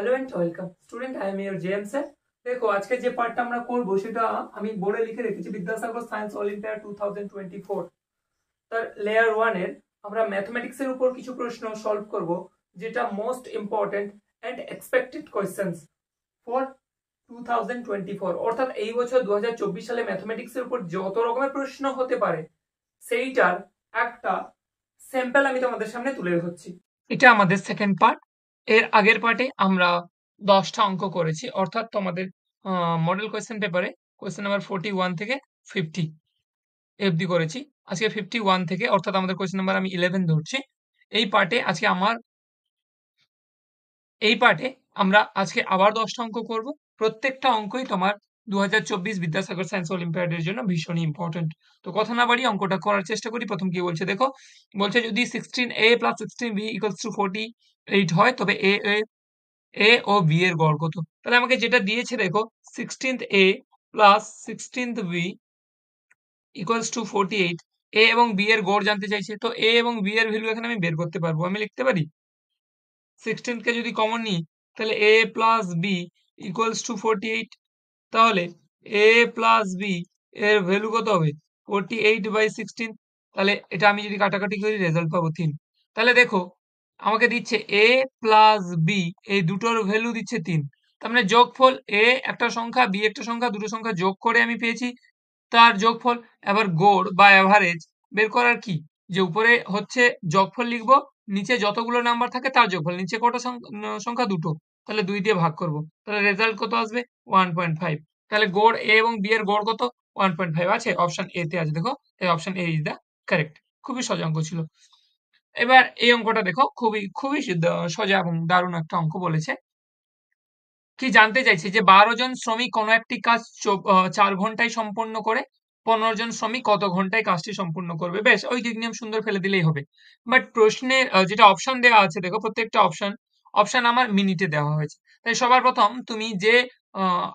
hello and welcome student I am your J M sir দেখো আজকে যে পার্টটা আমরা করবো সেটা আমি বোর্ডে লিখে রেখেছি Vidyasagar science olympiad two thousand twenty four তার লেয়ার ওয়ানের আমরা ম্যাথমেটিক্সের উপর কিছু প্রশ্ন সলভ করব যেটা most important and expected questions for two thousand twenty four অর্থাৎ এই বছর দু চব্বিশ সালে ম্যাথমেটিক্সের এর উপর যত রকমের প্রশ্ন হতে পারে সেইটার একটা স্যাম্পেল আমি তোমাদের সামনে তুলে ধরছি এটা আমাদের সেকেন্ড পার্ট এর আগের পার্টে আমরা দশটা অঙ্ক করেছি অর্থাৎ তোমাদের মডেল কোয়েশ্চেন পেপারে কোয়েশ্চেন নাম্বার ফোরটি ওয়ান থেকে ফিফটি এফডি করেছি আজকে ফিফটি ওয়ান থেকে অর্থাৎ আমাদের কোয়েশ্চেন নাম্বার আমি ইলেভেন ধরছি এই পার্টে আজকে আমার এই পার্টে আমরা আজকে আবার দশটা অঙ্ক করব প্রত্যেকটা অঙ্কই তোমার দু বিদ্যাসাগর সায়েন্স অলিম্পিয়াডের জন্য ভীষণই ইম্পর্টেন্ট তো কথা না বাড়ি অঙ্কটা করার চেষ্টা করি প্রথম কি বলছে দেখো বলছে যদি sixteen A plus sixteen B equals to forty eight হয় তবে এ এ ও বি এর গড় কত তাহলে আমাকে যেটা দিয়েছে দেখো sixteenth A plus sixteenth B equals to forty eight A এবং বি এর গড় জানতে চাইছে তো এ এবং বি এর ভ্যালু এখানে আমি বের করতে পারবো আমি লিখতে পারি সিক্সটিনকে যদি কমন নিই তাহলে A plus B equals to forty eight তাহলে এ প্লাস বি এর ভ্যালু কত হবে ফোরটি এইট বাই সিক্সটিন তাহলে এটা আমি যদি কাটাকাটি করি রেজাল্ট পাবো তিন তাহলে দেখো আমাকে দিচ্ছে এ প্লাস বি এই দুটোর ভ্যালু দিচ্ছে তিন তার মানে যোগফল এ একটা সংখ্যা বি একটা সংখ্যা দুটো সংখ্যা যোগ করে আমি পেয়েছি তার যোগফল এবার গোড় বা অ্যাভারেজ বের করার কি যে উপরে হচ্ছে যোগফল লিখবো নিচে যতগুলো নাম্বার থাকে তার যোগফল নিচে কটা সংখ্যা দুটো তাহলে দুই দিয়ে ভাগ করব তাহলে রেজাল্ট কত আসবে ওয়ান পয়েন্ট ফাইভ তাহলে গোড় এ এবং বি এর গড় কত ওয়ান পয়েন্ট ফাইভ আছে অপশন এ তে আছে দেখো এই option A is the correct খুবই সজাঙ্ক ছিল এবার এই অঙ্কটা দেখো খুবই খুবই সোজা এবং দারুণ একটা অঙ্ক বলেছে কি জানতে চাইছে যে বারো জন শ্রমিক কোনো একটি কাজ চার ঘন্টায় সম্পন্ন করে পনেরো জন শ্রমিক কত ঘন্টায় কাজটি সম্পূর্ণ করবে বেশ ওই দিক নিয়ম সুন্দর ফেলে দিলেই হবে বাট প্রশ্নের যেটা অপশন দেওয়া আছে দেখো প্রত্যেকটা অপশন অপশন আমার মিনিটে দেওয়া হয়েছে তাই সবার প্রথম তুমি যে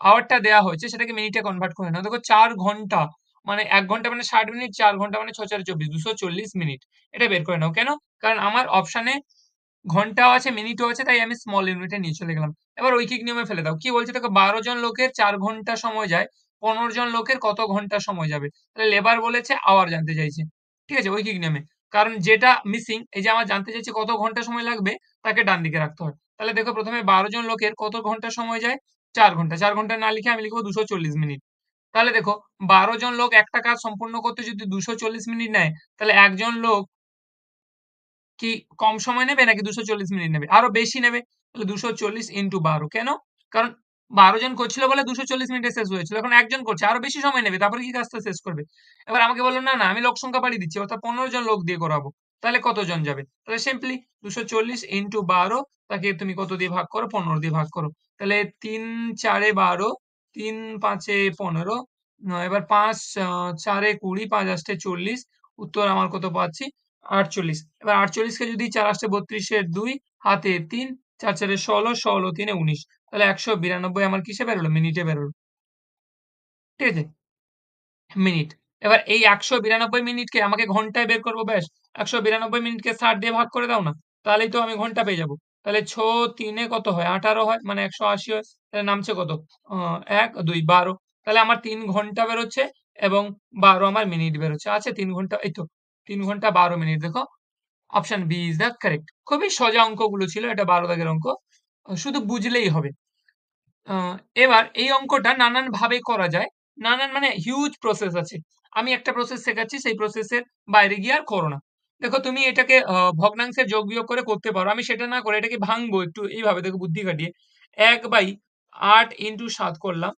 আওয়ারটা দেওয়া হয়েছে সেটাকে মিনিটে কনভার্ট করে নাও দেখো চার ঘন্টা মানে এক ঘন্টা মানে ষাট মিনিট চার ঘন্টা মানে ছয় চার চব্বিশ দুশো চল্লিশ মিনিট এটা বের করে নাও কেন কারণ আমার অপশানে ঘন্টাও আছে মিনিটও আছে তাই আমি স্মল ইউনিটে নিয়ে চলে গেলাম এবার ঐকিক নিয়মে ফেলে দাও কি বলছে দেখো বারো জন লোকের চার ঘন্টা সময় যায় পনেরো জন লোকের কত ঘন্টা সময় যাবে তাহলে লেবার বলেছে আওয়ার জানতে চাইছে ঠিক আছে ঐকিক নিয়মে কারণ যেটা মিসিং এই যে আমার জানতে চাইছে কত ঘন্টা সময় লাগবে তাকে ডান দিকে রাখতে হয় তাহলে দেখো প্রথমে বারো জন লোকের কত ঘন্টা সময় যায় চার ঘন্টা চার ঘন্টা না লিখে আমি লিখবো দুশো চল্লিশ মিনিট তাহলে দেখো বারো জন লোক একটা কাজ সম্পূর্ণ করতে যদি দুশো চল্লিশ মিনিট নেয় তাহলে একজন লোক কি কম সময় নেবে নাকি দুশো চল্লিশ মিনিট নেবে আরো বেশি নেবে তাহলে দুশো চল্লিশ ইন্টু বারো কেন কারণ বারো জন করছিল বলে দুশো চল্লিশ মিনিটে শেষ হয়েছিল এখন একজন করছে আরো বেশি সময় নেবে তারপরে কি কাজটা শেষ করবে এবার আমাকে বললো না না আমি লোক সংখ্যা বাড়িয়ে দিচ্ছি অর্থাৎ পনেরো জন লোক দিয়ে করাবো তাহলে কতজন যাবে তাহলে সিম্পলি দুশো চল্লিশ ইন্টু বারো তাকে তুমি কত দিয়ে ভাগ করো পনেরো দিয়ে ভাগ করো তাহলে তিন চারে বারো তিন পাঁচে পনেরো এবার পাঁচ চারে কুড়ি পাঁচ আসতে চল্লিশ উত্তর আমার কত পাচ্ছি আটচল্লিশ এবার আটচল্লিশকে যদি চার আসতে বত্রিশের দুই হাতে তিন চার চারে ষোলো ষোলো তিনে উনিশ তাহলে একশো বিরানব্বই আমার কিসে বেরোলো মিনিটে বেরোলো ঠিক আছে মিনিট এবার এই একশো বিরানব্বই মিনিটকে আমাকে ঘন্টায় বের করবো ব্যাস একশো বিরানব্বই মিনিটকে ষাট দিয়ে ভাগ করে দাও না তাহলেই তো আমি ঘন্টা পেয়ে যাবো তাহলে ছ তিনে কত হয় আঠারো হয় মানে একশো আশি হয় তাহলে নামছে কত এক দুই বারো তাহলে আমার তিন ঘন্টা বেরোচ্ছে এবং বারো আমার মিনিট বেরোচ্ছে আছে আচ্ছা, তিন ঘন্টা এই তো তিন ঘন্টা বারো মিনিট দেখো option B is the correct খুবই সোজা অঙ্কগুলো ছিল এটা বারো দাগের অঙ্ক শুধু বুঝলেই হবে এবার এই অঙ্কটা নানান ভাবে করা যায় নানান মানে হিউজ প্রসেস আছে আমি একটা প্রসেস শেখাচ্ছি সেই প্রসেসের বাইরে গিয়ে আর করো না দেখো তুমি এটাকে ভগ্নাংশের যোগ বিয়োগ করে করতে পারো আমি সেটা না করে এটাকে ভাঙবো একটু এইভাবে দেখো বুদ্ধি কাটিয়ে এক বাই আট ইন্টু সাত করলাম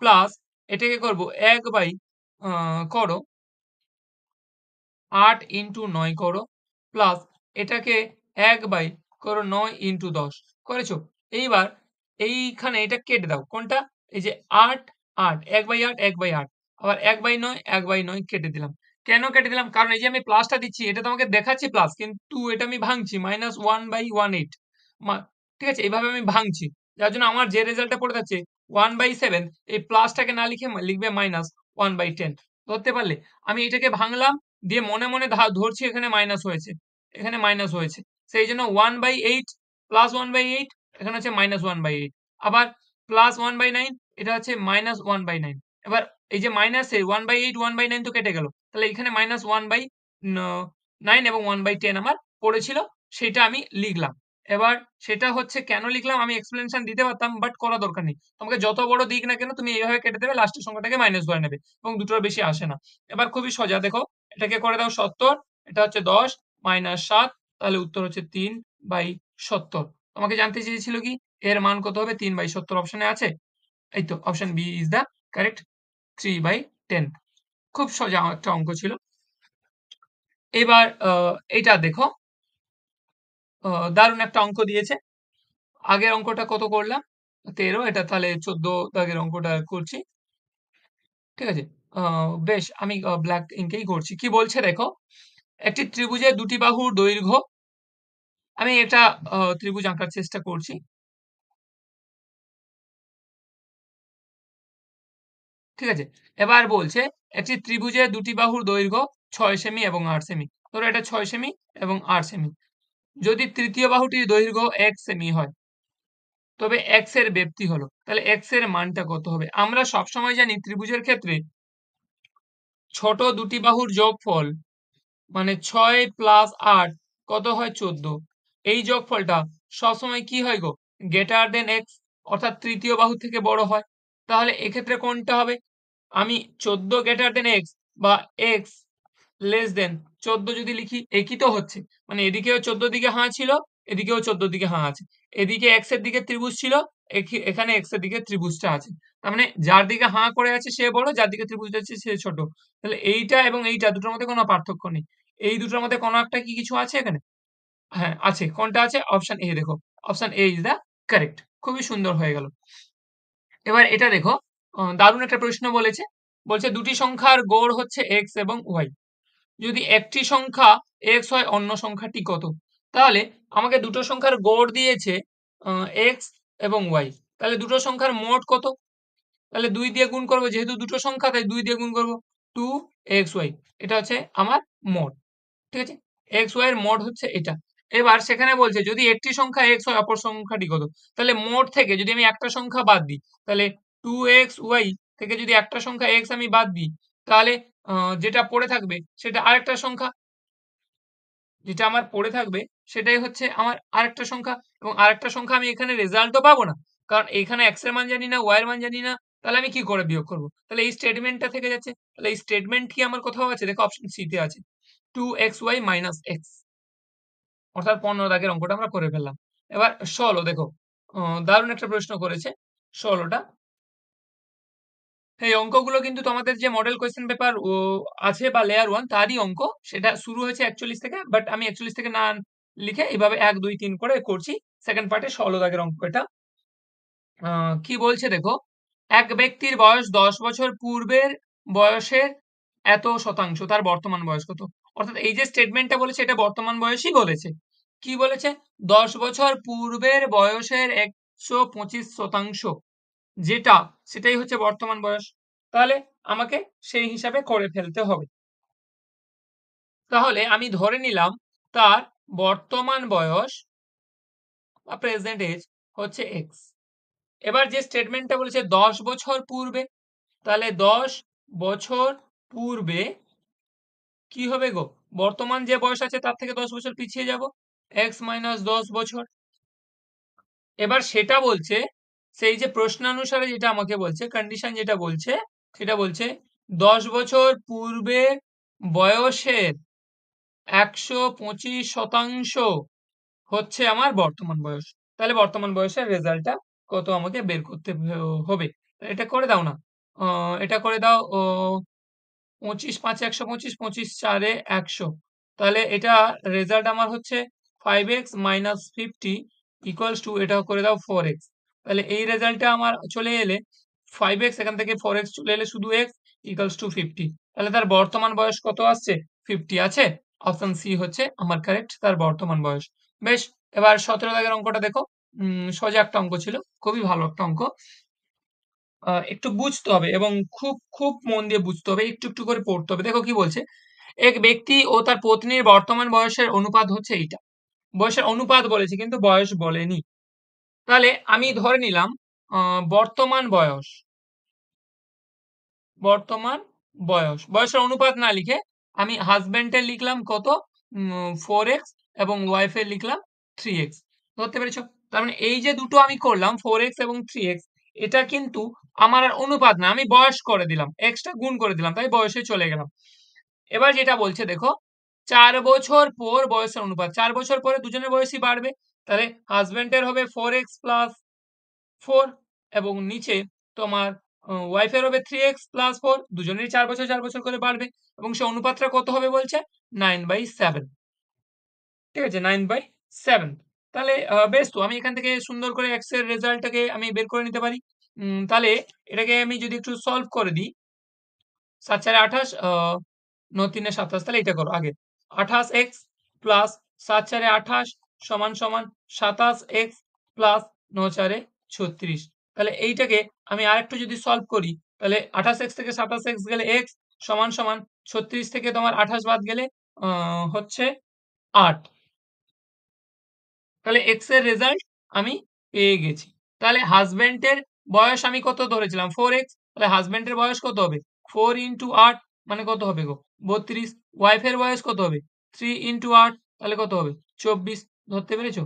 প্লাস এটাকে করব এক বাই করো আট ইন্টু নয় করো প্লাস এটাকে এক বাই করো নয় ইন্টু দশ করেছো এইবার এইখানে এটা কেটে দাও কোনটা এই যে আট আট এক বাই আট এক বাই আট আবার এক বাই নয় এক বাই নয় কেটে দিলাম কেন কেটে দিলাম কারণ এই যে আমি প্লাসটা দিচ্ছি এটা তোমাকে দেখাচ্ছি প্লাস কিন্তু এটা আমি ভাঙছি minus one by one eight ঠিক আছে এইভাবে আমি ভাঙছি যার জন্য আমার যে রেজাল্টটা পড়ে যাচ্ছে ওয়ান বাই সেভেন এই প্লাসটাকে না লিখে লিখবে মাইনাস ওয়ান বাই টেন ধরতে পারলে আমি এটাকে ভাঙলাম দিয়ে মনে মনে ধরছি এখানে মাইনাস হয়েছে এখানে মাইনাস হয়েছে সেই জন্য one by eight plus one by eight এখানে হচ্ছে মাইনাস ওয়ান বাই এইট আবার প্লাস ওয়ান বাই নাইন এটা হচ্ছে মাইনাস ওয়ান বাই নাইন এবার এই যে minus one by eight one by nine তো কেটে গেল তাহলে এখানে মাইনাস ওয়ান বাই নাইন এবং ওয়ান বাই টেন আমার পড়েছিল সেটা আমি লিখলাম এবার সেটা হচ্ছে কেন লিখলাম আমি এক্সপ্লেনেশন দিতে পারতাম বাট করা দরকার নেই তোমাকে যত বড় দিক না কেন তুমি এইভাবে কেটে দেবে লাস্টের সংখ্যাটাকে মাইনাস করে নেবে এবং দুটোর বেশি আসে না এবার খুবই সোজা দেখো এটাকে করে দাও সত্তর এটা হচ্ছে দশ মাইনাস সাত তাহলে উত্তর হচ্ছে তিন বাই সত্তর তোমাকে জানতে চেয়েছিল কি এর মান কত হবে তিন বাই সত্তর অপশনে আছে এই তো option B is the correct three by ten খুব সোজা একটা অঙ্ক ছিল এবার এটা দেখো দারুণ একটা অঙ্ক দিয়েছে আগের অঙ্কটা কত করলাম তেরো এটা তাহলে চোদ্দ দাগের অঙ্কটা করছি ঠিক আছে বেশ আমি ব্ল্যাক ইঙ্কেই করছি কি বলছে দেখো একটি ত্রিভুজের দুটি বাহুর দৈর্ঘ্য আমি এটা ত্রিভুজ আঁকার চেষ্টা করছি ঠিক আছে এবার বলছে একটি ত্রিভুজে দুটি বাহুর দৈর্ঘ্য ছয় সেমি এবং আট সেমি ধরো এটা ছয় সেমি এবং আট সেমি যদি তৃতীয় বাহুটির দৈর্ঘ্য এক সেমি হয় তবে এক্স এর ব্যক্তি হলো তাহলে এক্স এর মানটা কত হবে আমরা সবসময় জানি ত্রিভুজের ক্ষেত্রে ছোট দুটি বাহুর যোগফল মানে ছয় প্লাস আট কত হয় চোদ্দ এই যোগফলটা সবসময় কি হয় গো গ্রেটার দেন এক্স অর্থাৎ তৃতীয় বাহু থেকে বড় হয় তাহলে এক্ষেত্রে কোনটা হবে আমি চোদ্দ গ্রেটার দেন এক্স বা এক্স লেস দেন চোদ্দ যদি লিখি একই তো হচ্ছে মানে এদিকেও চোদ্দ দিকে হাঁ ছিল এদিকেও চোদ্দ দিকে হাঁ আছে এদিকে এক্স এর দিকে ত্রিভুজ ছিল এখানে এক্স এর দিকে ত্রিভুজটা আছে তার মানে যার দিকে হাঁ করে আছে সে বড় যার দিকে ত্রিভুজটা আছে সে ছোট তাহলে এইটা এবং এইটা দুটোর মধ্যে কোনো পার্থক্য নেই এই দুটোর মধ্যে কোনো একটা কি কিছু আছে এখানে হ্যাঁ আছে কোনটা আছে অপশন এ দেখো option A is the correct খুবই সুন্দর হয়ে গেল এবার এটা দেখো দারুণ একটা প্রশ্ন বলেছে বলছে দুটি সংখ্যার গড় হচ্ছে এক্স এবং ওয়াই যদি একটি সংখ্যা এক্স হয় অন্য সংখ্যাটি কত তাহলে আমাকে দুটো সংখ্যার গড় দিয়েছে এক্স এবং ওয়াই তাহলে দুটো সংখ্যার মোট কত তাহলে দুই দিয়ে গুণ করবো যেহেতু দুটো সংখ্যা তাই দুই দিয়ে গুণ করবো টু এক্স ওয়াই এটা হচ্ছে আমার মোট ঠিক আছে এক্স ওয়াই এর মোট হচ্ছে এটা এবার সেখানে বলছে যদি একটি সংখ্যা এক্স হয় অপর সংখ্যাটি কত তাহলে মোট থেকে যদি আমি একটা সংখ্যা বাদ দিই তাহলে টু এক্স ওয়াই থেকে যদি একটা সংখ্যা এক্স আমি বাদ দিই তাহলে যেটা পড়ে থাকবে সেটা আরেকটা সংখ্যা যেটা আমার পড়ে থাকবে সেটাই হচ্ছে আমার আরেকটা সংখ্যা এবং আরেকটা সংখ্যা আমি এখানে রেজাল্টও পাবো না কারণ এখানে এক্স এর মান জানি না ওয়াই এর মান জানি না তাহলে আমি কি করে বিয়োগ করবো তাহলে এই স্টেটমেন্টটা থেকে যাচ্ছে তাহলে এই স্টেটমেন্ট কি আমার কোথাও আছে দেখো অপশন সি তে আছে two X Y minus X অর্থাৎ পনেরো দাগের অঙ্কটা আমরা করে ফেললাম এবার ষোলো দেখো দারুণ একটা প্রশ্ন করেছে ষোলোটা এই অঙ্কগুলো কিন্তু তোমাদের যে মডেল কোয়েশ্চেন পেপার আছে বা লেয়ার ওয়ান তারই অঙ্ক সেটা শুরু হয়েছে একচল্লিশ থেকে বাট আমি একচল্লিশ থেকে না লিখে এইভাবে এক দুই তিন করে করছি সেকেন্ড পার্টে ষোলো দাগের অঙ্ক এটা কি বলছে দেখো এক ব্যক্তির বয়স দশ বছর পূর্বের বয়সের এত শতাংশ তার বর্তমান বয়স কত অর্থাৎ এই যে স্টেটমেন্টটা বলেছে এটা বর্তমান বয়সই বলেছে কি বলেছে দশ বছর পূর্বের বয়সের একশো পঁচিশ শতাংশ যেটা সেটাই হচ্ছে বর্তমান বয়স তাহলে আমাকে সেই হিসাবে করে ফেলতে হবে তাহলে আমি ধরে নিলাম তার বর্তমান বয়স বা প্রেজেন্ট এজ হচ্ছে এক্স এবার যে স্টেটমেন্টটা বলেছে দশ বছর পূর্বে তাহলে দশ বছর পূর্বে কি হবে গো বর্তমান যে বয়স আছে তার থেকে দশ বছর পিছিয়ে যাব এক্স মাইনাস দশ বছর এবার সেটা বলছে সেই যে প্রশ্নানুসারে যেটা আমাকে বলছে কন্ডিশন যেটা বলছে সেটা বলছে দশ বছর পূর্বে বয়সের একশো পঁচিশ শতাংশ হচ্ছে আমার বর্তমান বয়স তাহলে বর্তমান বয়সের রেজাল্টটা কত আমাকে বের করতে হবে এটা করে দাও না এটা করে দাও পঁচিশ পাঁচে একশো পঁচিশ পঁচিশ চারে একশো তাহলে এটা রেজাল্ট আমার হচ্ছে five X minus fifty equals to এটা করে দাও ফোর এক্স তাহলে এই রেজাল্টটা আমার চলে এলে ফাইভ এক্স এখান থেকে ফোর এক্স চলে এলে শুধু এক্স ইকালস টু ফিফটি তাহলে তার বর্তমান বয়স কত আসছে ফিফটি আছে অপশন সি হচ্ছে আমার কারেক্ট তার বর্তমান বয়স বেশ এবার সতেরো দাগের অঙ্কটা দেখো সোজা একটা অঙ্ক ছিল খুবই ভালো একটা অঙ্ক একটু বুঝতে হবে এবং খুব খুব মন দিয়ে বুঝতে হবে একটু একটু করে পড়তে হবে দেখো কি বলছে এক ব্যক্তি ও তার পত্নীর বর্তমান বয়সের অনুপাত হচ্ছে এইটা বয়সের অনুপাত বলেছে কিন্তু বয়স বলেনি তাহলে আমি ধরে নিলাম বর্তমান বয়স বর্তমান বয়স বয়সের অনুপাত না লিখে আমি হাজব্যান্ডের লিখলাম কত ফোর এক্স এবং ওয়াইফের লিখলাম থ্রি এক্স ধরতে পেরেছ তার মানে এই যে দুটো আমি করলাম ফোর এক্স এবং থ্রি এক্স এটা কিন্তু আমার আর অনুপাত না আমি বয়স করে দিলাম এক্সট্রা গুণ করে দিলাম তাই বয়সে চলে গেলাম এবার যেটা বলছে দেখো চার বছর পর বয়সের অনুপাত চার বছর পরে দুজনের বয়সই বাড়বে তাহলে হাজব্যান্ডের হবে ফোর এক্স প্লাস ফোর এবং নিচে তোমার ওয়াইফের হবে থ্রি এক্স প্লাস ফোর দুজনেরই চার বছর চার বছর করে বাড়বে এবং সে অনুপাতটা কত হবে বলছে নাইন বাই সেভেন ঠিক আছে নাইন বাই সেভেন তাহলে বেশ তো আমি এখান থেকে সুন্দর করে এক্স এর রেজাল্টটাকে আমি বের করে নিতে পারি তাহলে এটাকে আমি যদি একটু সলভ করে দিই সাত চারে আঠাশ ন তিনে সাতাশ তাহলে এটা করো আগে আঠাশ এক্স প্লাস সাত চারে আঠাশ সমান সমান সাতাশ এক্স প্লাস ন চারে ছত্রিশ তাহলে এইটাকে আমি আরেকটু যদি সলভ করি তাহলে আঠাশ এক্স থেকে সাতাশ এক্স গেলে এক্স সমান সমান ছত্রিশ থেকে তোমার আঠাশ বাদ গেলে হচ্ছে আট তাহলে এক্স এর রেজাল্ট আমি পেয়ে গেছি তাহলে হাজব্যান্ডের বয়স আমি কত ধরেছিলাম ফোর এক্স তাহলে হাজব্যান্ডের বয়স কত হবে ফোর ইন্টু আট মানে কত হবে গো বত্রিশ ওয়াইফের বয়স কত হবে থ্রি ইন্টু আট তাহলে কত হবে চব্বিশ ধরতে পেরেছো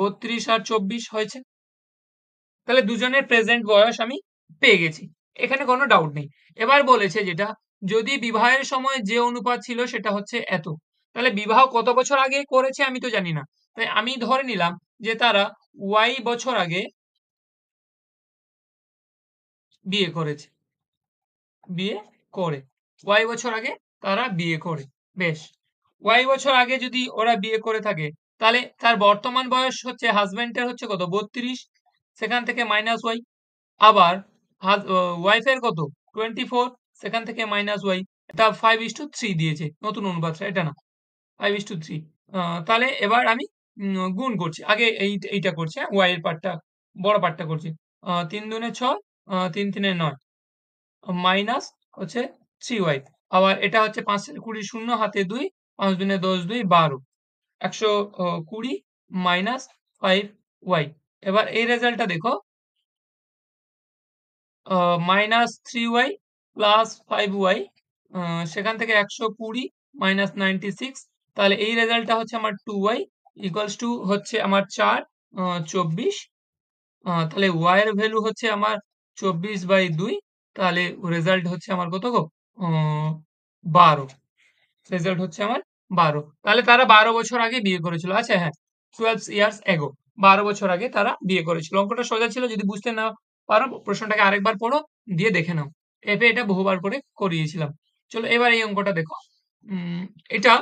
বত্রিশ আর চব্বিশ হয়েছে তাহলে দুজনের প্রেজেন্ট বয়স আমি পেয়ে গেছি এখানে কোনো ডাউট নেই এবার বলেছে যেটা যদি বিবাহের সময় যে অনুপাত ছিল সেটা হচ্ছে এত তাহলে বিবাহ কত বছর আগে করেছে আমি তো জানি না তাই আমি ধরে নিলাম যে তারা ওয়াই বছর আগে বিয়ে করেছে বিয়ে করে ওয়াই বছর আগে তারা বিয়ে করে বেশ ওয়াই বছর আগে যদি ওরা বিয়ে করে থাকে তাহলে তার বর্তমান বয়স হচ্ছে হাজব্যান্ডের হচ্ছে কত বত্রিশ সেখান থেকে মাইনাস ওয়াই আবার ওয়াইফের কত টোয়েন্টি ফোর সেখান থেকে মাইনাস ওয়াই এটা ফাইভ ইস টু থ্রি দিয়েছে নতুন অনুপাতটা এটা না ফাইভ ইস টু থ্রি তাহলে এবার আমি গুণ করছি আগে এই এইটা করছি হ্যাঁ ওয়াই এর পার্টটা বড় পার্টটা করছি তিন দুনে ছয় তিন তিনে নয় মাইনাস হচ্ছে থ্রি ওয়াই আবার এটা হচ্ছে পাঁচ কুড়ি শূন্য হাতে দুই পাঁচ দুনে দশ দুই বারো একশো কুড়ি মাইনাস ফাইভ ওয়াই এবার এই রেজাল্টটা দেখো minus three Y plus five Y সেখান থেকে একশো কুড়ি মাইনাস নাইনটি সিক্স তাহলে এই রেজাল্টটা হচ্ছে আমার টু ওয়াই ইকুয়ালস টু হচ্ছে আমার চার চব্বিশ তাহলে ওয়াইয়ের ভ্যালু হচ্ছে আমার চব্বিশ বাই দুই তাহলে রেজাল্ট হচ্ছে আমার কত গো বারো রেজাল্ট হচ্ছে আমার বারো তাহলে তারা বারো বছর আগে বিয়ে করেছিল আচ্ছা হ্যাঁ টুয়েলভ ইয়ার্স এগো বারো বছর আগে তারা বিয়ে করেছিল অঙ্কটা সোজা ছিল যদি বুঝতে না পারো প্রশ্নটাকে আরেকবার পড়ো দিয়ে দেখে নাও এপে এটা বহুবার করে করিয়েছিলাম চলো এবার এই অঙ্কটা দেখো এটা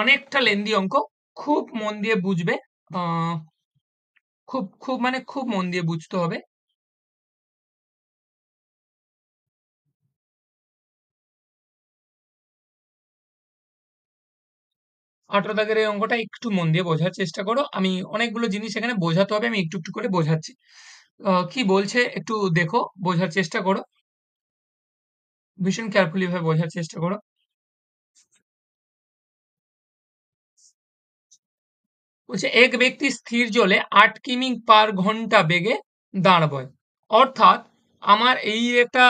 অনেকটা লেন্দি অঙ্ক খুব মন দিয়ে বুঝবে খুব খুব মানে খুব মন দিয়ে বুঝতে হবে আঠারো দাগের এই অঙ্কটা একটু মন দিয়ে বোঝার চেষ্টা করো আমি অনেকগুলো জিনিস এখানে বোঝাতে হবে আমি একটু একটু করে বোঝাচ্ছি কি বলছে একটু দেখো বোঝার চেষ্টা করো ভীষণ কেয়ারফুলি ভাবে বোঝার চেষ্টা করো বলছে এক ব্যক্তি স্থির জলে আট কিমি পার ঘন্টা বেগে দাঁড়াবয় অর্থাৎ আমার এই একটা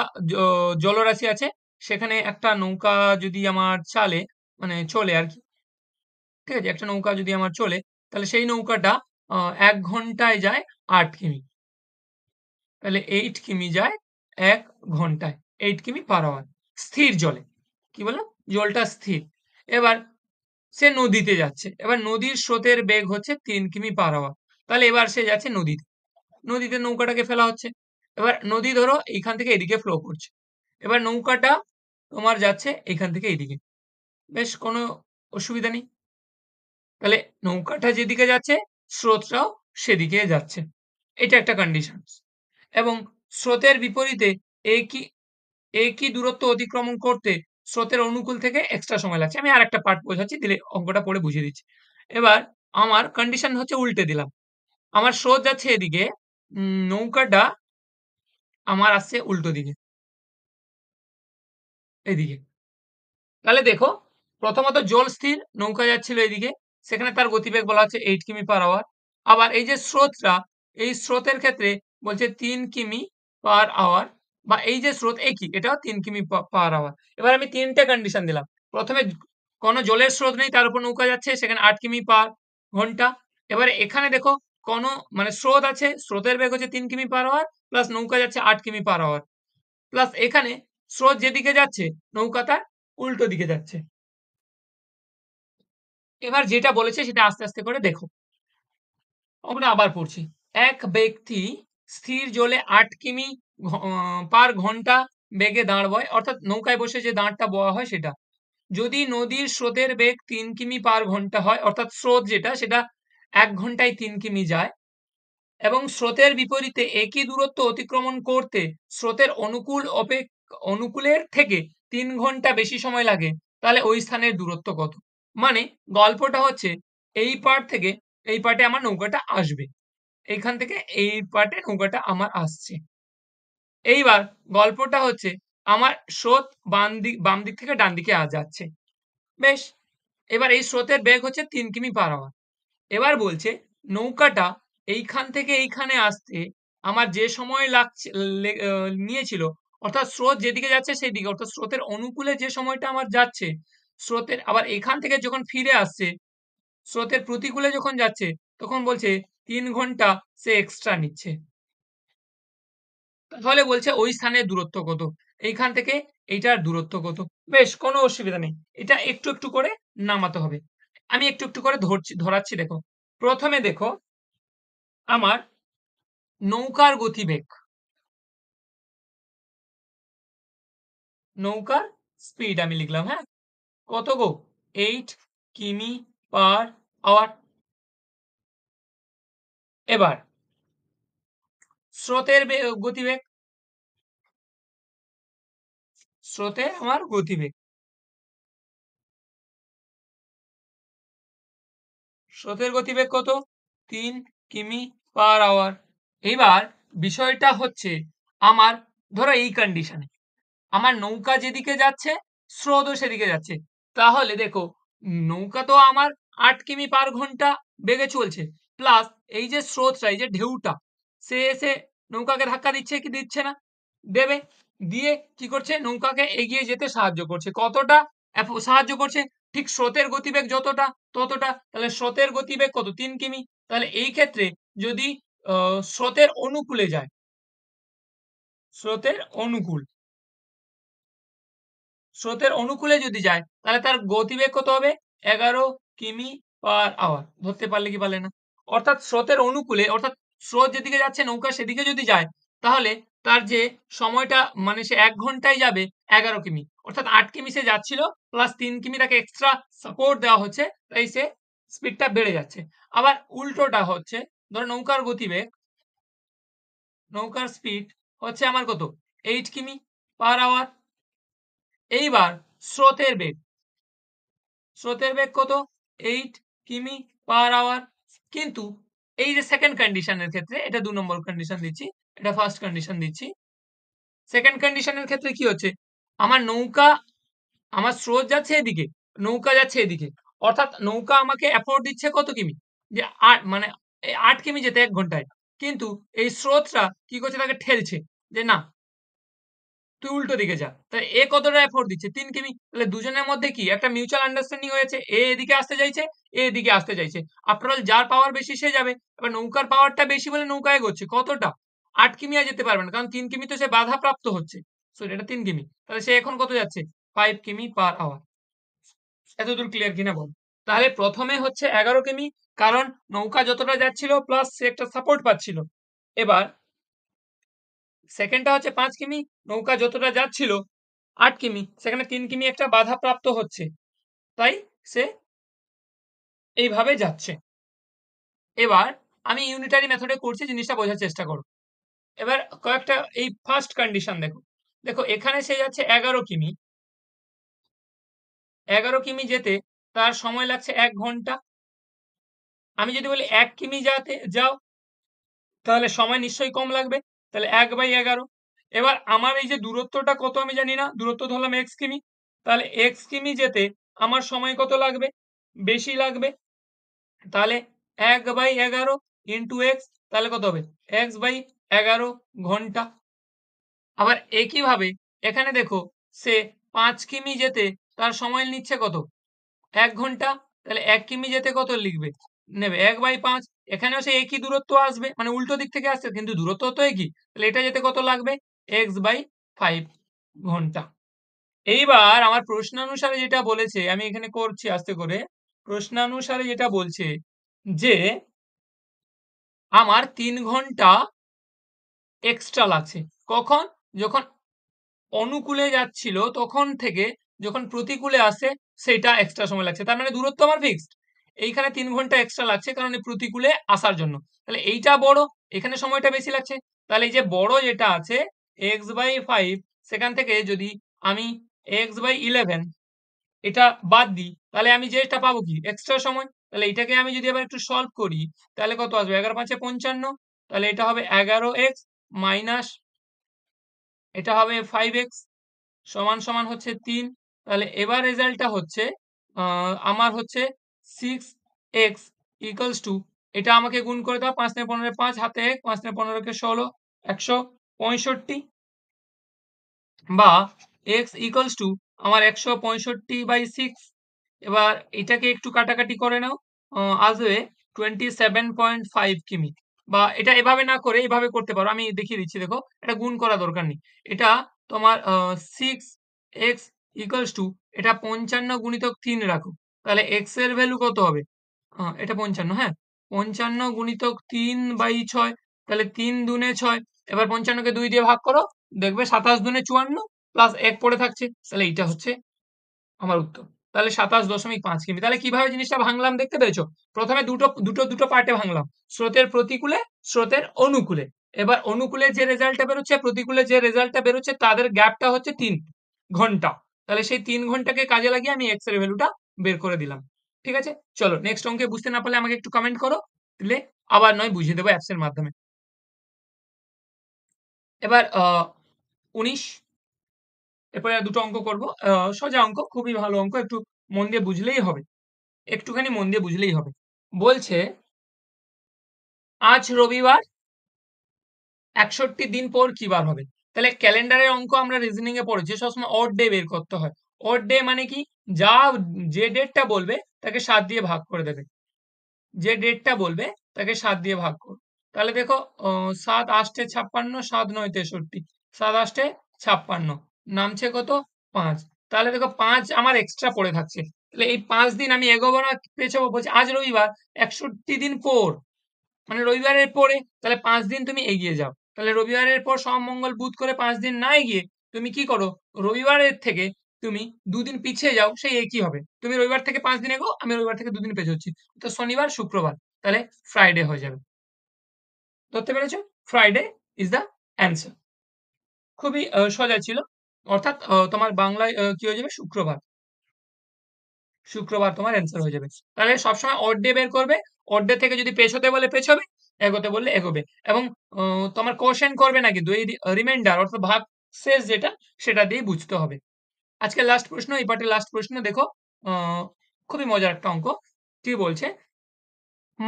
জলরাশি আছে সেখানে একটা নৌকা যদি আমার চালে মানে চলে আর কি ঠিক আছে একটা নৌকা যদি আমার চলে তাহলে সেই নৌকাটা এক ঘন্টায় যায় আট কিমি তাহলে এইট কিমি যায় এক ঘন্টায় এইট কিমি পার আওয়ার স্থির জলে কি বললাম জলটা স্থির এবার সে নদীতে যাচ্ছে এবার নদীর স্রোতের বেগ হচ্ছে তিন কিমি পার আওয়ার তাহলে এবার সে যাচ্ছে নদীতে নদীতে নৌকাটাকে ফেলা হচ্ছে এবার নদী ধরো এইখান থেকে এদিকে ফ্লো করছে এবার নৌকাটা তোমার যাচ্ছে এখান থেকে এদিকে বেশ কোনো অসুবিধা নেই তাহলে নৌকাটা যেদিকে যাচ্ছে স্রোতটাও সেদিকে যাচ্ছে এটা একটা কন্ডিশন এবং স্রোতের বিপরীতে একই একই দূরত্ব অতিক্রম করতে স্রোতের অনুকূল থেকে এক্সট্রা সময় লাগছে আমি আর একটা পার্ট বোঝাচ্ছি দিলে অঙ্কটা পড়ে বুঝিয়ে দিচ্ছি এবার আমার কন্ডিশন হচ্ছে উল্টে দিলাম আমার স্রোত যাচ্ছে এদিকে নৌকাটা আমার আসছে উল্টো দিকে এদিকে তাহলে দেখো প্রথমত জল স্থির নৌকা যাচ্ছিল এদিকে সেখানে তার গতিবেগ বলা হচ্ছে এইট কিমি পার আওয়ার আবার এই যে স্রোতটা এই স্রোতের ক্ষেত্রে বলছে তিন কিমি পার আওয়ার বা এই যে স্রোত একই এটাও তিন কিমি পার আওয়ার এবার আমি তিনটে কন্ডিশন দিলাম প্রথমে কোনো জলের স্রোত নেই তার উপর নৌকা যাচ্ছে সেখানে আট কিমি পার ঘন্টা এবারে এখানে দেখো কোনো মানে স্রোত আছে স্রোতের বেগ হচ্ছে তিন কিমি পার আওয়ার প্লাস নৌকা যাচ্ছে আট কিমি পার আওয়ার প্লাস এখানে স্রোত যেদিকে যাচ্ছে নৌকা তার উল্টো দিকে যাচ্ছে এবার যেটা বলেছে সেটা আস্তে আস্তে করে দেখো আমরা আবার পড়ছি এক ব্যক্তি স্থির জলে আট কিমি পার ঘন্টা বেগে দাঁড় বয় অর্থাৎ নৌকায় বসে যে দাঁড়টা বয়া হয় সেটা যদি নদীর স্রোতের বেগ তিন কিমি পার ঘন্টা হয় অর্থাৎ স্রোত যেটা সেটা এক ঘন্টায় তিন কিমি যায় এবং স্রোতের বিপরীতে একই দূরত্ব অতিক্রমণ করতে স্রোতের অনুকূল অপেক অনুকূলের থেকে তিন ঘন্টা বেশি সময় লাগে তাহলে ওই স্থানের দূরত্ব কত মানে গল্পটা হচ্ছে এই পার্ট থেকে এই পার্টে আমার নৌকাটা আসবে এইখান থেকে এই পার্টে নৌকাটা আমার আসছে এইবার গল্পটা হচ্ছে আমার স্রোত বাম দিক বাম দিক থেকে ডান দিকে যাচ্ছে বেশ এবার এই স্রোতের বেগ হচ্ছে তিন কিমি পার আওয়ার এবার বলছে নৌকাটা এইখান থেকে এইখানে আসতে আমার যে সময় লাগছে নিয়েছিল অর্থাৎ স্রোত যেদিকে যাচ্ছে সেই দিকে অর্থাৎ স্রোতের অনুকূলে যে সময়টা আমার যাচ্ছে স্রোতের আবার এখান থেকে যখন ফিরে আসছে স্রোতের প্রতিকূলে যখন যাচ্ছে তখন বলছে তিন ঘন্টা সে এক্সট্রা নিচ্ছে তাহলে বলছে ওই স্থানের দূরত্ব কত এইখান থেকে এইটার দূরত্ব কত বেশ কোনো অসুবিধা নেই এটা একটু একটু করে নামাতে হবে আমি একটু একটু করে ধরছি ধরাচ্ছি দেখো প্রথমে দেখো আমার নৌকার গতিবেগ নৌকার স্পিড আমি লিখলাম হ্যাঁ কত গো এইট কিমি পার আওয়ার এবার স্রোতের গতিবেগ স্রোতের আমার গতিবেগ স্রোতের গতিবেগ কত তিন কিমি পার আওয়ার এবার বিষয়টা হচ্ছে আমার ধরো এই কন্ডিশনে আমার নৌকা যেদিকে যাচ্ছে স্রোতও সেদিকে যাচ্ছে তাহলে দেখো নৌকা তো আমার আট কিমি পার ঘন্টা বেগে চলছে প্লাস এই যে স্রোতটা এই যে ঢেউটা সে এসে নৌকাকে ধাক্কা দিচ্ছে কি দিচ্ছে না দেবে দিয়ে কি করছে নৌকাকে এগিয়ে যেতে সাহায্য করছে কতটা সাহায্য করছে ঠিক স্রোতের গতিবেগ যতটা ততটা তাহলে স্রোতের গতিবেগ কত তিন কিমি তাহলে এই ক্ষেত্রে যদি স্রোতের অনুকূলে যায় স্রোতের অনুকূল স্রোতের অনুকূলে যদি যায় তাহলে তার গতিবেগ কত হবে এগারো কিমি পার আওয়ার ধরতে পারলে কি পারলে না অর্থাৎ স্রোতের অনুকূলে অর্থাৎ স্রোত যেদিকে যাচ্ছে নৌকা সেদিকে যদি যায় তাহলে তার যে সময়টা মানে সে এক ঘন্টায় যাবে এগারো কিমি অর্থাৎ আট কিমি সে যাচ্ছিল প্লাস তিন কিমি তাকে এক্সট্রা সাপোর্ট দেওয়া হচ্ছে তাই সে স্পিডটা বেড়ে যাচ্ছে আবার উল্টোটা হচ্ছে ধরো নৌকার গতিবেগ নৌকার স্পিড হচ্ছে আমার কত এইট কিমি পার আওয়ার এইবার স্রোতের বেগ স্রোতের বেগ কত এইট কিমি পার আওয়ার কিন্তু এই যে সেকেন্ড কন্ডিশনের ক্ষেত্রে এটা দু নম্বর কন্ডিশন দিচ্ছি এটা ফার্স্ট কন্ডিশন দিচ্ছি সেকেন্ড কন্ডিশনের ক্ষেত্রে কি হচ্ছে আমার নৌকা আমার স্রোত যাচ্ছে এদিকে নৌকা যাচ্ছে এদিকে অর্থাৎ নৌকা আমাকে অ্যাফোর্ড দিচ্ছে কত কিমি যে আট মানে আট কিমি যেতে এক ঘন্টায় কিন্তু এই স্রোতটা কি করছে তাকে ঠেলছে যে না তুই উল্টো দিকে যা তাহলে এ কতটা এফোর্ট দিচ্ছে তিন কিমি তাহলে দুজনের মধ্যে কি একটা মিউচুয়াল আন্ডারস্ট্যান্ডিং হয়েছে এ এদিকে আসতে চাইছে এ এদিকে আসতে চাইছে আফটারঅল যার পাওয়ার বেশি সে যাবে এবার নৌকার পাওয়ারটা বেশি বলে নৌকায় এগোচ্ছে কতটা আট কিমি আর যেতে পারবে না কারণ তিন কিমি তো সে বাধা প্রাপ্ত হচ্ছে সরি এটা তিন কিমি তাহলে সে এখন কত যাচ্ছে ফাইভ কিমি পার আওয়ার এতদূর ক্লিয়ার কিনা বল তাহলে প্রথমে হচ্ছে এগারো কিমি কারণ নৌকা যতটা যাচ্ছিল প্লাস সে একটা সাপোর্ট পাচ্ছিল এবার সেকেন্ডটা হচ্ছে পাঁচ কিমি নৌকা যতটা যাচ্ছিল আট কিমি সেখানে তিন কিমি একটা বাধা প্রাপ্ত হচ্ছে তাই সে এইভাবে যাচ্ছে এবার আমি ইউনিটারি মেথডে করছি জিনিসটা বোঝার চেষ্টা করো এবার কয়েকটা এই ফার্স্ট কন্ডিশন দেখো দেখো এখানে সে যাচ্ছে এগারো কিমি এগারো কিমি যেতে তার সময় লাগছে এক ঘন্টা আমি যদি বলি এক কিমি যাতে যাও তাহলে সময় নিশ্চয়ই কম লাগবে তাহলে এক বাই এগারো এবার আমার এই যে দূরত্বটা কত আমি জানি না দূরত্ব ধরলাম এক্স কিমি তাহলে এক্স কিমি যেতে আমার সময় কত লাগবে বেশি লাগবে তাহলে এক বাই এগারো ইন্টু এক্স তাহলে কত হবে এক্স বাই এগারো ঘন্টা আবার একইভাবে এখানে দেখো সে পাঁচ কিমি যেতে তার সময় নিচ্ছে কত এক ঘন্টা তাহলে এক কিমি যেতে কত লিখবে নেবে এক বাই পাঁচ এখানেও সে একই দূরত্ব আসবে মানে উল্টো দিক থেকে আসছে কিন্তু দূরত্ব তো একই তাহলে এটা যেতে কত লাগবে এক্স বাই ফাইভ ঘন্টা এইবার আমার প্রশ্নানুসারে যেটা বলেছে আমি এখানে করছি আস্তে করে প্রশ্নানুসারে যেটা বলছে যে আমার তিন ঘন্টা এক্সট্রা লাগছে কখন যখন অনুকূলে যাচ্ছিল তখন থেকে যখন প্রতিকূলে আসে সেটা এক্সট্রা সময় লাগছে তার মানে দূরত্ব আমার ফিক্সড এইখানে তিন ঘন্টা এক্সট্রা লাগছে কারণ এই প্রতিকূলে আসার জন্য তাহলে এইটা বড় এখানে সময়টা বেশি লাগছে তাহলে এই যে বড় যেটা আছে এক্স বাই ফাইভ সেখান থেকে যদি আমি এক্স বাই ইলেভেন এটা বাদ দিই তাহলে আমি যেটা পাবো কি এক্সট্রা সময় তাহলে এটাকে আমি যদি আবার একটু সলভ করি তাহলে কত আসবে এগারো পাঁচে পঞ্চান্ন তাহলে এটা হবে এগারো এক্স মাইনাস এটা হবে ফাইভ এক্স সমান সমান হচ্ছে তিন তাহলে এবার রেজাল্টটা হচ্ছে আমার হচ্ছে সিক্স এক্স ইকুয়ালস টু এটা আমাকে গুণ করে দাও পাঁচ নে পনেরো পাঁচ হাতে এক পাঁচ নে পনেরোকে ষোলো একশো পঁয়ষট্টি বা এক্স ইকুয়ালস টু আমার একশো পঁয়ষট্টি বাই সিক্স এবার এটাকে একটু কাটাকাটি করে নাও আসবে টোয়েন্টি সেভেন পয়েন্ট ফাইভ কিমি বা এটা এভাবে না করে এভাবে করতে পারো আমি দেখিয়ে দিচ্ছি দেখো এটা গুণ করা দরকার নেই এটা তোমার সিক্স এক্স ইকুয়ালস টু এটা পঞ্চান্ন গুণিতক তিন রাখো তাহলে এক্স এর ভ্যালু কত হবে এটা পঞ্চান্ন হ্যাঁ পঞ্চান্ন গুণিতক তিন বাই ছয় তাহলে তিন দুনে ছয় এবার পঞ্চান্নকে দুই দিয়ে ভাগ করো দেখবে সাতাশ দুনে চুয়ান্ন প্লাস এক পড়ে থাকছে তাহলে এইটা হচ্ছে আমার উত্তর তাহলে সাতাশ দশমিক পাঁচ কিমি তাহলে কিভাবে জিনিসটা ভাঙলাম দেখতে পেয়েছো প্রথমে দুটো দুটো দুটো পার্টে ভাঙলাম স্রোতের প্রতিকূলে স্রোতের অনুকূলে এবার অনুকূলে যে রেজাল্টটা বেরোচ্ছে প্রতিকূলে যে রেজাল্টটা বেরোচ্ছে তাদের গ্যাপটা হচ্ছে তিন ঘন্টা তাহলে সেই তিন ঘন্টাকে কাজে লাগিয়ে আমি এক্স এর ভ্যালুটা বের করে দিলাম ঠিক আছে চলো নেক্সট অঙ্কে বুঝতে না পারলে আমাকে একটু কমেন্ট করো দিলে আবার নয় বুঝিয়ে দেবো অ্যাপসের মাধ্যমে এবার উনিশ এরপরে দুটো অঙ্ক করবো সোজা অঙ্ক খুবই ভালো অঙ্ক একটু মন দিয়ে বুঝলেই হবে একটুখানি মন দিয়ে বুঝলেই হবে বলছে আজ রবিবার একষট্টি দিন পর কি বার হবে তাহলে ক্যালেন্ডারের অঙ্ক আমরা রিজনিং এ পড়েছি সবসময় অড ডে বের করতে হয় অড ডে মানে কি যা যে ডেটটা বলবে তাকে সাত দিয়ে ভাগ করে দেবে যে ডেটটা বলবে তাকে সাত দিয়ে ভাগ কর তাহলে দেখো সাত আষ্টে ছাপ্পান্ন সাত নয় তেষট্টি সাত আষ্টে ছাপ্পান্ন নামছে কত পাঁচ তাহলে দেখো পাঁচ আমার এক্সট্রা পড়ে থাকছে তাহলে এই পাঁচ দিন আমি এগোবো না পেছাবো বলছি আজ রবিবার একষট্টি দিন পর মানে রবিবারের পরে তাহলে পাঁচ দিন তুমি এগিয়ে যাও তাহলে রবিবারের পর সব মঙ্গল বুধ করে পাঁচ দিন না এগিয়ে তুমি কি করো রবিবারের থেকে তুমি দুদিন পিছিয়ে যাও সেই একই হবে তুমি রবিবার থেকে পাঁচ দিন এগো আমি রবিবার থেকে দুদিন পেছ হচ্ছি তো শনিবার শুক্রবার তাহলে ফ্রাইডে হয়ে যাবে ধরতে পেরেছ ফ্রাইডে ইজ দ্য অ্যান্সার খুবই সজা ছিল অর্থাৎ তোমার বাংলায় কি হয়ে যাবে শুক্রবার শুক্রবার তোমার অ্যান্সার হয়ে যাবে তাহলে সবসময় অড ডে বের করবে অড ডে থেকে যদি পেছোতে বলে পেছবে এগোতে বললে এগোবে এবং তোমার কোশ্চেন করবে না কিন্তু এই রিমাইন্ডার অর্থাৎ ভাগ শেষ যেটা সেটা দিয়ে বুঝতে হবে আজকে লাস্ট প্রশ্ন এই পার্টের লাস্ট প্রশ্ন দেখো খুবই মজার একটা অঙ্ক কি বলছে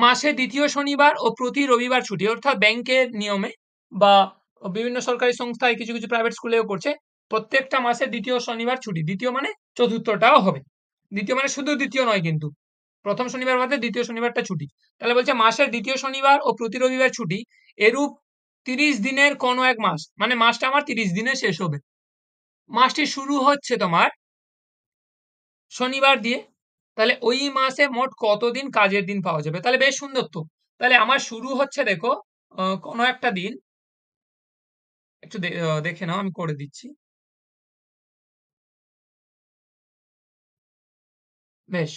মাসে দ্বিতীয় শনিবার ও প্রতি রবিবার ছুটি অর্থাৎ ব্যাংকের নিয়মে বা বিভিন্ন সরকারি সংস্থায় কিছু কিছু প্রাইভেট স্কুলেও করছে প্রত্যেকটা মাসে দ্বিতীয় শনিবার ছুটি দ্বিতীয় মানে চতুর্থটাও হবে দ্বিতীয় মানে শুধু দ্বিতীয় নয় কিন্তু প্রথম শনিবার বাদে দ্বিতীয় শনিবারটা ছুটি তাহলে বলছে মাসের দ্বিতীয় শনিবার ও প্রতি রবিবার ছুটি এরূপ তিরিশ দিনের কোনো এক মাস মানে মাসটা আমার তিরিশ দিনে শেষ হবে মাসটি শুরু হচ্ছে তোমার শনিবার দিয়ে তাহলে ওই মাসে মোট কতদিন কাজের দিন পাওয়া যাবে তাহলে বেশ সুন্দর তো তাহলে আমার শুরু হচ্ছে দেখো কোনো একটা দিন একটু দেখে নাও আমি করে দিচ্ছি বেশ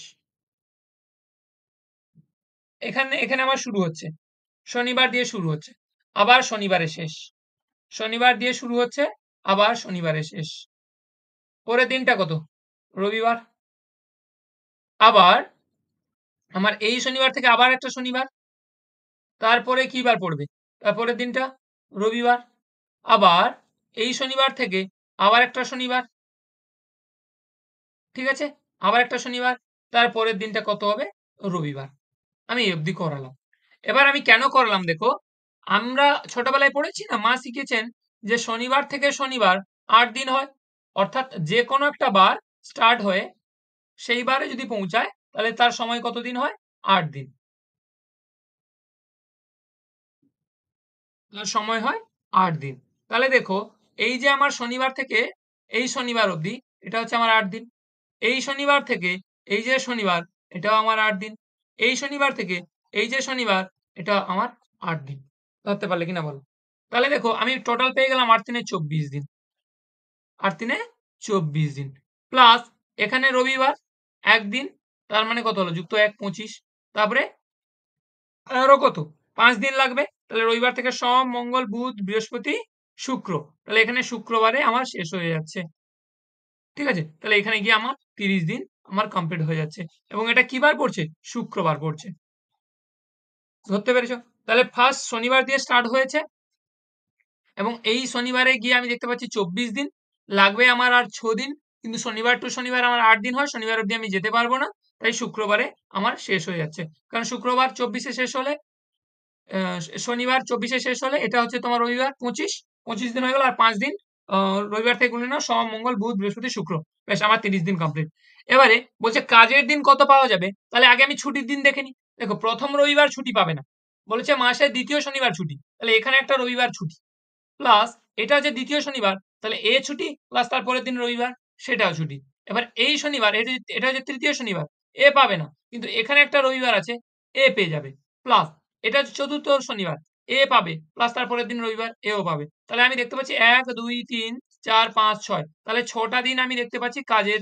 এখানে এখানে আমার শুরু হচ্ছে শনিবার দিয়ে শুরু হচ্ছে আবার শনিবারে শেষ শনিবার দিয়ে শুরু হচ্ছে আবার শনিবারে শেষ পরের দিনটা কত রবিবার আবার আমার এই শনিবার থেকে আবার একটা শনিবার তারপরে কি বার পড়বে তারপরের দিনটা রবিবার আবার এই শনিবার থেকে আবার একটা শনিবার ঠিক আছে আবার একটা শনিবার তারপরের দিনটা কত হবে রবিবার আমি এই অবধি করালাম এবার আমি কেন করলাম দেখো আমরা ছোটবেলায় পড়েছি না মা শিখেছেন যে শনিবার থেকে শনিবার আট দিন হয় অর্থাৎ যে কোনো একটা বার স্টার্ট হয়ে সেই বারে যদি পৌঁছায় তাহলে তার সময় কত দিন হয় আট দিন তার সময় হয় আট দিন তাহলে দেখো এই যে আমার শনিবার থেকে এই শনিবার অবধি এটা হচ্ছে আমার আট দিন এই শনিবার থেকে এই যে শনিবার এটাও আমার আট দিন এই শনিবার থেকে এই যে শনিবার এটা আমার আট দিন ধরতে পারলে কিনা বলো তাহলে দেখো আমি টোটাল পেয়ে গেলাম আট তিনে চব্বিশ দিন আট তিনে চব্বিশ দিন প্লাস এখানে রবিবার একদিন তার মানে কত হলো যুক্ত এক পঁচিশ তারপরে আরো কত পাঁচ দিন লাগবে তাহলে রবিবার থেকে সব মঙ্গল বুধ বৃহস্পতি শুক্র তাহলে এখানে শুক্রবারে আমার শেষ হয়ে যাচ্ছে ঠিক আছে তাহলে এখানে গিয়ে আমার তিরিশ দিন আমার কমপ্লিট হয়ে যাচ্ছে এবং এটা কিবার পড়ছে শুক্রবার পড়ছে ধরতে পেরেছ তাহলে ফার্স্ট শনিবার দিয়ে স্টার্ট হয়েছে এবং এই শনিবারে গিয়ে আমি দেখতে পাচ্ছি চব্বিশ দিন লাগবে আমার আর ছ দিন কিন্তু শনিবার টু শনিবার আমার আট দিন হয় শনিবার অব্দি আমি যেতে পারবো না তাই শুক্রবারে আমার শেষ হয়ে যাচ্ছে কারণ শুক্রবার চব্বিশে শেষ হলে শনিবার চব্বিশে শেষ হলে এটা হচ্ছে তোমার রবিবার পঁচিশ পঁচিশ দিন হয়ে গেল আর পাঁচ দিন রবিবার থেকে গুনে নাও সোম মঙ্গল বুধ বৃহস্পতি শুক্র বেশ আমার তিরিশ দিন কমপ্লিট এবারে বলছে কাজের দিন কত পাওয়া যাবে তাহলে আগে আমি ছুটির দিন দেখে নিই দেখো প্রথম রবিবার ছুটি পাবে না বলেছে মাসের দ্বিতীয় শনিবার ছুটি তাহলে এখানে একটা রবিবার ছুটি প্লাস এটা হচ্ছে দ্বিতীয় শনিবার তাহলে এ ছুটি প্লাস তারপরের দিন রবিবার সেটাও ছুটি এবার এই শনিবার এটা হচ্ছে তৃতীয় শনিবার এ পাবে না কিন্তু এখানে একটা রবিবার আছে এ পেয়ে যাবে প্লাস এটা হচ্ছে চতুর্থ শনিবার এ পাবে প্লাস তারপরের দিন রবিবার এও পাবে তাহলে আমি দেখতে পাচ্ছি এক দুই তিন চার পাঁচ ছয় তাহলে ছটা দিন আমি দেখতে পাচ্ছি কাজের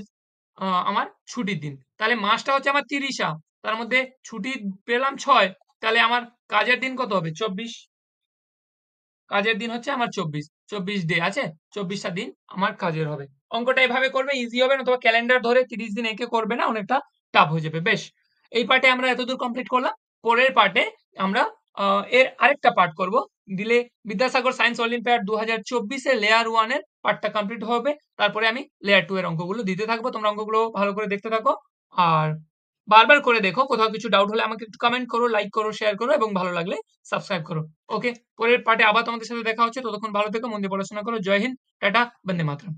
আমার ছুটির দিন তাহলে মাসটা হচ্ছে আমার তিরিশা তার মধ্যে ছুটি পেলাম ছয় তাহলে আমার কাজের দিন কত হবে চব্বিশ কাজের দিন হচ্ছে আমার চব্বিশ চব্বিশ ডে আছে চব্বিশটা দিন আমার কাজের হবে অঙ্কটা এভাবে করবে ইজি হবে না তোমার ক্যালেন্ডার ধরে তিরিশ দিন একে করবে না অনেকটা টাফ হয়ে যাবে বেশ এই পার্টে আমরা এতদূর কমপ্লিট করলাম পরের পার্টে আমরা এর আরেকটা পার্ট করব দিলে বিদ্যাসাগর সায়েন্স অলিম্পিয়াড দু হাজার চব্বিশে লেয়ার ওয়ানের পার্টটা কমপ্লিট হবে তারপরে আমি লেয়ার টু এর অঙ্কগুলো দিতে থাকবো তোমরা অঙ্কগুলো ভালো করে দেখতে থাকো আর বারবার করে দেখো কোথাও কিছু ডাউট হলে আমাকে একটু কমেন্ট করো লাইক করো শেয়ার করো এবং ভালো লাগলে সাবস্ক্রাইব করো ওকে পরের পার্টে আবার তোমাদের সাথে দেখা হচ্ছে ততক্ষণ ভালো থেকো মন দিয়ে পড়াশোনা করো জয় হিন্দ টাটা বন্দে মাতরম